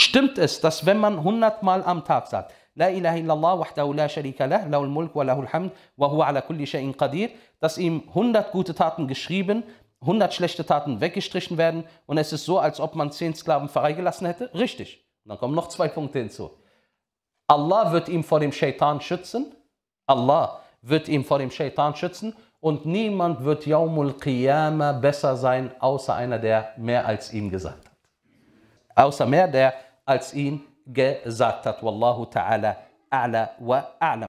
Stimmt es, dass wenn man 100 Mal am Tag sagt, La ilaha illallah wahdahu la sharika lah, lahul mulk wa lahul hamd, wa huwa ala kulli shay'in qadir, dass ihm 100 gute Taten geschrieben, 100 schlechte Taten weggestrichen werden und es ist so, als ob man 10 Sklaven freigelassen hätte? Richtig. Und dann kommen noch zwei Punkte hinzu. Allah wird ihm vor dem Shaitan schützen. Allah wird ihm vor dem Shaitan schützen und niemand wird Yaumul Qiyamah besser sein, außer einer, der mehr als ihm gesagt hat. Außer mehr, der als ihn gesagt hat. Wallahu ta'ala a'la wa a'lam.